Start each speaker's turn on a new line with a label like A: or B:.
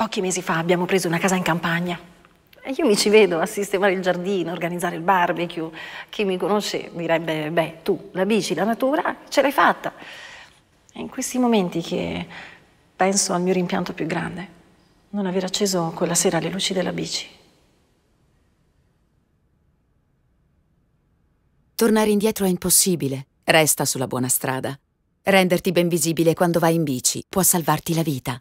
A: Pochi mesi
B: fa abbiamo preso una casa in campagna. E io mi ci vedo a sistemare il giardino, organizzare il barbecue. Chi mi conosce direbbe, beh, tu, la bici, la natura, ce l'hai fatta. È in questi momenti che penso al mio rimpianto più grande.
C: Non aver acceso quella sera le luci della bici. Tornare indietro è impossibile. Resta sulla buona
D: strada. Renderti ben visibile quando vai in bici può salvarti la vita.